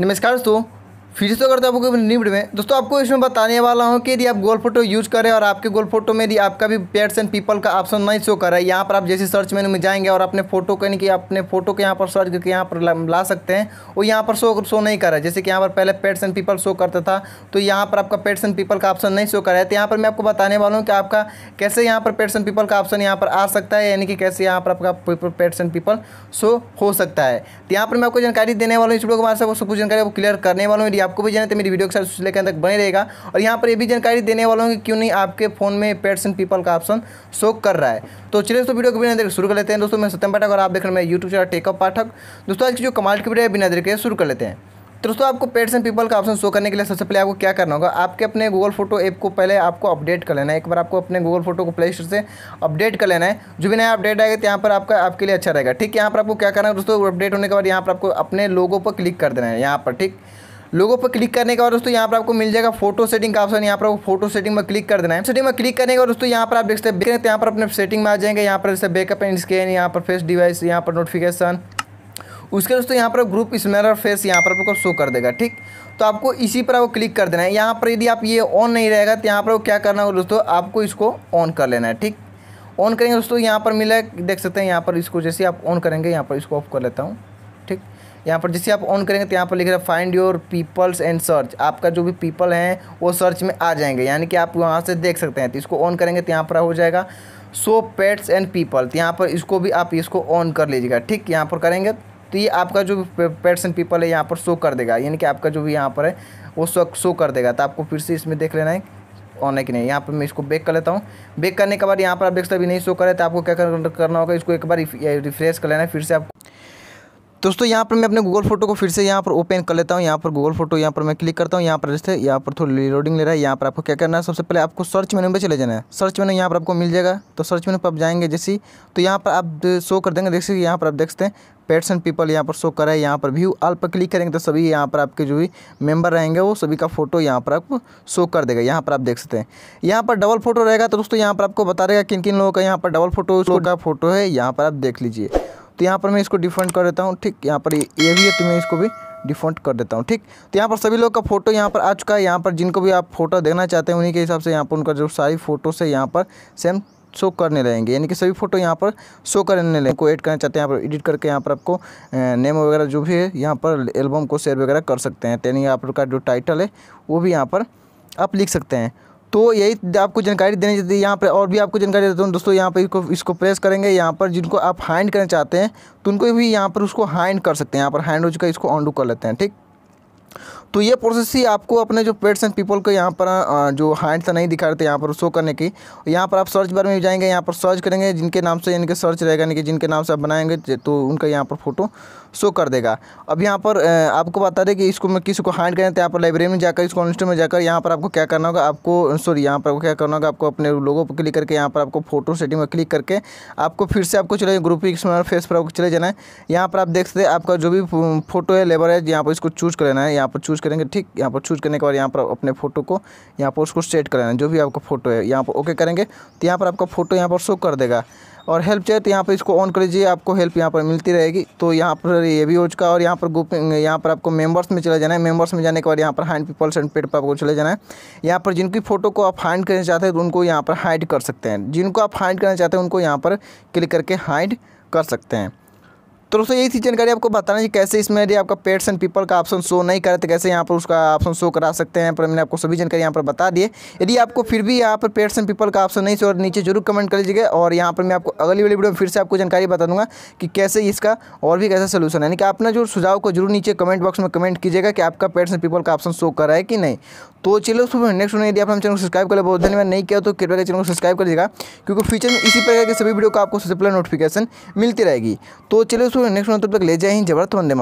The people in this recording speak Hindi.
नमस्कार दोस्तों फिर से करते आपको निम्ड में दोस्तों आपको इसमें बताने वाला हूँ कि यदि आप गोल फोटो यूज करें और आपके गोल फोटो में यदि आपका भी पेट्स एंड पीपल का ऑप्शन नहीं शो कर रहा है यहाँ पर आप जैसे सर्च मेनू में जाएंगे और अपने फोटो को यानी कि अपने फोटो को यहाँ पर सर्च करके यहाँ पर ला सकते हैं वो यहाँ पर शो शो नहीं कर रहा है जैसे कि यहाँ पर पहले पेट्स एंड पीपल शो करता था तो यहाँ पर आपका पेट्स एंड पीपल का ऑप्शन नहीं शो कर रहा है तो यहाँ पर मैं आपको बताने वाला हूँ कि आपका कैसे यहाँ पर पेट्स एंड पीपल का ऑप्शन यहाँ पर आ सकता है यानी कि कैसे यहाँ पर आपका पेट्स एंड पीपल शो हो सकता है तो यहाँ पर मैं आपको जानकारी देने वाला हूँ इस वीडियो को हमारे सब कुछ जानकारी क्लियर करने वाला हूँ आपको भी जानते मेरी वीडियो के साथ लेकर तक बने रहेगा और यहाँ पर ये भी जानकारी देने वाला हूँ कि क्यों नहीं आपके फ़ोन में पेट्स एंड पीपल का ऑप्शन शो कर रहा है तो चलिए दोस्तों वीडियो को बिना देखकर शुरू कर लेते हैं दोस्तों मैं सत्यम पाठक और आप देख रहे हैं यूट्यूब चैनल टेकअप पाठक दोस्तों आज की जो कमाल की वीडियो है बिना देखकर शुरू कर लेते हैं तो दोस्तों आपको पेट्स एंड पीपल का ऑप्शन शो करने के लिए सबसे पहले आपको क्या करना होगा आपके अपने गूगल फोटो ऐप को पहले आपको अपडेट कर लेना है एक बार आपको अपने गूगल फोटो को प्ले स्टोर से अपडेट कर लेना है जो भी नया अपडेट आएगा तो यहाँ पर आपका आपके लिए अच्छा रहेगा ठीक है यहाँ पर आपको क्या करना है दोस्तों अपडेट होने के बाद यहाँ पर आपको अपने लोगों पर क्लिक कर देना है यहाँ पर ठीक लोगों पर क्लिक करने के बाद दोस्तों यहाँ पर आपको मिल जाएगा फोटो सेटिंग का ऑप्शन यहाँ पर फोटो सेटिंग में क्लिक कर देना है सेटिंग में क्लिक करने के बाद दोस्तों यहाँ पर आप देख सकते हैं यहाँ पर अपने सेटिंग में आ जाएंगे यहाँ पर जैसे बैकअप एंड स्कैन यहाँ पर फेस डिवाइस यहाँ पर नोटिफिकेशन उसके दोस्तों यहाँ पर ग्रुप स्मैनर फेस यहाँ पर आपको शो कर देगा ठीक तो आपको इसी पर आपको क्लिक कर देना है यहाँ पर यदि आप ये ऑन नहीं रहेगा तो यहाँ पर क्या करना होगा दोस्तों आपको इसको ऑन कर लेना है ठीक ऑन करेंगे दोस्तों यहाँ पर मिला देख सकते हैं यहाँ पर इसको जैसे आप ऑन करेंगे यहाँ पर इसको ऑफ कर लेता हूँ यहाँ पर जैसे आप ऑन करेंगे तो यहाँ पर लिख रहा है find your peoples and search आपका जो भी पीपल हैं वो सर्च में आ जाएंगे यानी कि आप वहाँ से देख सकते हैं तो इसको ऑन करेंगे तो यहाँ पर हो जाएगा सो पेट्स एंड पीपल तो यहाँ पर इसको भी आप इसको ऑन कर लीजिएगा ठीक यहाँ पर करेंगे तो ये आपका जो पेट्स एंड पीपल है यहाँ पर शो कर देगा यानी कि आपका जो भी यहाँ पर है वो शो शो कर देगा तो आपको फिर से इसमें देख लेना है ऑन है कि नहीं यहाँ पर मैं इसको बेक कर लेता हूँ बेक करने के बाद यहाँ पर आप देख सकते अभी नहीं शो करें तो आपको क्या करना होगा इसको एक बार रिफ्रेश कर लेना है फिर से आपको दोस्तों यहाँ पर मैं अपने गूगल फोटो को फिर से यहाँ पर ओपन कर लेता हूँ यहाँ पर गूगल फोटो यहाँ पर मैं क्लिक करता हूँ यहाँ पर जैसे यहाँ पर थोड़ी रिलोडिंग ले रहा है यहाँ पर आपको क्या करना है सबसे पहले आपको सर्च मेनू में चले जाना है सर्च मेनू यहाँ पर आपको मिल जाएगा तो सर्च मेनू पर आप जाएंगे जैसे तो यहाँ पर आप शो कर देंगे देख सकते यहाँ पर आप देखते हैं पेट्स एंड पीपल यहाँ पर शो करा है यहाँ पर व्यू आल पर क्लिक करेंगे तो सभी यहाँ पर आपके जो भी मेंबर रहेंगे वो सभी का फोटो यहाँ पर आपको शो कर देगा यहाँ पर आप देख सकते हैं यहाँ पर डबल फोटो रहेगा तो दोस्तों यहाँ पर आपको बता देगा किन किन लोगों का यहाँ पर डबल फोटो का फोटो है यहाँ पर आप देख लीजिए तो यहाँ पर मैं इसको डिफेंट कर देता हूँ ठीक यहाँ पर ये भी है तो मैं इसको भी डिफॉल्ट कर देता हूँ ठीक तो यहाँ पर सभी लोग का फोटो यहाँ पर आ चुका है यहाँ पर जिनको भी आप फोटो देखना चाहते हैं उन्हीं के हिसाब से यहाँ पर उनका जो सारी फोटोस है यहाँ पर सेम शो करने रहेंगे यानी कि सभी फोटो यहाँ पर शो करने लेंगे को एड करना चाहते हैं यहाँ पर एडिट करके यहाँ पर आपको नेम वगैरह जो भी है यहाँ पर एल्बम को शेयर वगैरह कर सकते हैं यानी आपका जो टाइटल है वो भी यहाँ पर आप लिख सकते हैं तो यही आपको जानकारी देनी चाहती है यहाँ पर और भी आपको जानकारी देता हूँ दोस्तों यहाँ पर इसको इसको प्रेस करेंगे यहाँ पर जिनको आप हाइंड करना चाहते हैं तो उनको भी यहाँ पर उसको हाइंड कर सकते हैं यहाँ पर हैंड हो चुका है इसको ऑन डू कर लेते हैं ठीक तो ये प्रोसेस ही आपको अपने जो पेट्स एंड पीपल को यहाँ पर जो हैंड से नहीं दिखा रहे थे यहाँ पर शो करने की यहाँ पर आप सर्च बार में भी जाएंगे यहाँ पर सर्च करेंगे जिनके नाम से इनके सर्च रहेगा यानी कि जिनके नाम से आप बनाएंगे तो उनका यहाँ पर फोटो शो कर देगा अब यहाँ पर आपको बता दें कि इसको मैं किसी को हाइड करें तो यहाँ पर लाइब्रेरी में जाकर इसको इंस्टो में जाकर यहाँ पर आपको क्या करना होगा आपको सॉरी यहाँ पर आपको क्या करना होगा आपको अपने लोगों पर क्लिक करके यहाँ पर आपको फोटो सेटिंग में क्लिक करके आपको फिर से आपको चले ग्रुप फेस पर आपको चले जाना है यहाँ पर आप देख सकते हैं आपका जो भी फोटो है लेबर है यहाँ पर इसको चूज कर लेना है यहाँ पर चूज चूज़ करेंगे ठीक यहाँ पर चूज़ करने के बाद यहाँ पर अपने फोटो को यहाँ पर उसको सेट कराना जो भी आपका फोटो है यहाँ पर ओके करेंगे तो यहाँ पर आपका फोटो यहाँ पर शो कर देगा और हेल्प चाहिए तो यहाँ पर इसको ऑन कर लीजिए आपको हेल्प यहाँ पर मिलती रहेगी तो यहाँ पर ये भी हो चुका है और यहाँ पर ग्रुप यहाँ पर आपको मेंबर्स में चले जाना है मेंबर्स में जाने के बाद यहाँ पर हाइड पीपल्स एंड पेड पर आपको चले जाना है यहाँ पर जिनकी फ़ोटो को आप हाइड करना चाहते हैं तो उनको यहाँ पर हाइड कर सकते हैं जिनको आप हाइड करना चाहते हैं उनको यहाँ पर क्लिक करके हाइड कर सकते हैं तो दोस्तों यही थी जानकारी आपको बताना है कैसे इसमें यदि आपका पेट्स एंड पीपल का ऑप्शन शो नहीं करे तो कैसे यहाँ पर उसका ऑप्शन शो करा सकते हैं पर मैंने आपको सभी जानकारी यहाँ पर बता दिए यदि आपको फिर भी यहाँ पर पेट्स एंड पीपल का ऑप्शन नहीं शो तो नीचे जरूर कमेंट कर लीजिएगा और यहाँ पर मैं आपको अगली वाली वीडियो में फिर से आपको जानकारी बता दूँगा कि कैसे इसका और भी कैसा सोल्यूशन है यानी कि अपना जो सुझाव को जरूर नीचे कमेंट बॉक्स में कमेंट कीजिएगा कि आपका पेट्स एंड पीपल का ऑप्शन शो करा रहा है कि नहीं तो चलिए उसमें नेक्स्ट वीडियो यदि आप हम चैनल को सब्सक्राइब कर ले बहुत धन्यवाद नहीं किया तो कृपया चैनल को सब्सक्राइब कर लीजिएगा क्योंकि फ्यूचर में इसी प्रकार की सभी वीडियो का आपको सबसे पहले नोटिफिकेशन मिलती रहेगी तो चलिए ನೆಕ್ಸ್ಟ್ ಒಂದು ತಪ್ಪಿಗೆ ಲೇಜಾಯಿನ್ ಜಬರ ತೊಂದೆ ಮಾತು